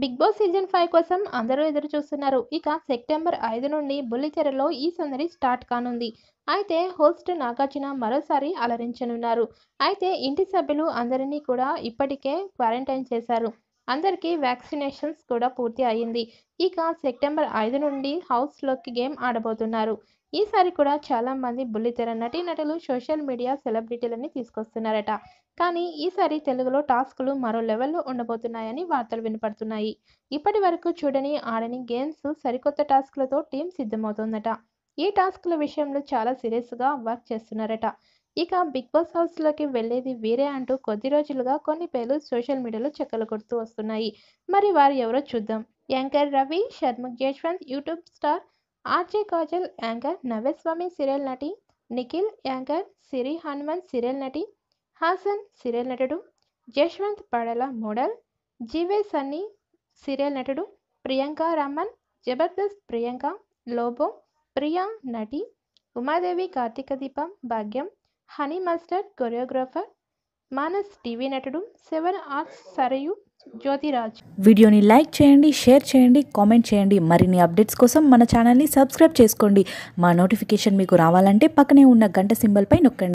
big boss season five కోసం అందరూ ఎదురు చూస్తున్నారు ఇక సెప్టెంబర్ ఐదు నుండి బుల్లిచెరలో ఈ సందడి స్టార్ట్ కానుంది అయితే హోస్ట్ నాగార్జున మరోసారి అలరించనున్నారు అయితే ఇంటి సభ్యులు అందరినీ కూడా ఇప్పటికే క్వారంటైన్ చేశారు అందరికీ వ్యాక్సినేషన్స్ కూడా పూర్తి అయ్యింది ఇక సెప్టెంబర్ ఐదు నుండి హౌస్లోకి గేమ్ ఆడబోతున్నారు ఈసారి కూడా చాలామంది బుల్లితెర నటీనటులు సోషల్ మీడియా సెలబ్రిటీలని తీసుకొస్తున్నారట కానీ ఈసారి తెలుగులో టాస్క్లు మరో లెవెల్లో ఉండబోతున్నాయని వార్తలు వినపడుతున్నాయి ఇప్పటి వరకు చూడని ఆడని గేమ్స్ సరికొత్త టాస్క్లతో టీం సిద్ధమవుతోందట ఈ టాస్క్ల విషయంలో చాలా సీరియస్గా వర్క్ చేస్తున్నారట ఇక బిగ్ బాస్ హౌస్లోకి వెళ్ళేది వీరే అంటూ కొద్ది రోజులుగా కొన్ని పేర్లు సోషల్ మీడియాలో చెక్కలు కొడుతూ వస్తున్నాయి మరి వారు ఎవరో చూద్దాం anchor Ravi Shanmukh Jaswanth YouTube star RJ Kajal anchor Navya Swamy serial నటి నిఖిల్ యాంకర్ సిరి హనుమంత్ సీరియల్ నటి హాసన్ సీరియల్ నటుడు జశ్వంత్ పడల మోడల్ జీవే సన్నీ సీరియల్ నటుడు ప్రియాంక రమన్ జబర్దస్త్ ప్రియాంక లోబో ప్రియా నటి ఉమాదేవి కార్తీక దీపం భాగ్యం హనీ మాస్టర్ కొరియోగ్రాఫర్ మానస్ టీవీ నటుడు సెవెన్ ఆర్ట్స్ సరయు జ్యోతిరాజ్ వీడియోని లైక్ చేయండి షేర్ చేయండి కామెంట్ చేయండి మరిన్ని అప్డేట్స్ కోసం మన ఛానల్ని సబ్స్క్రైబ్ చేసుకోండి మా నోటిఫికేషన్ మీకు రావాలంటే పక్కనే ఉన్న గంట సింబల్పై నొక్కండి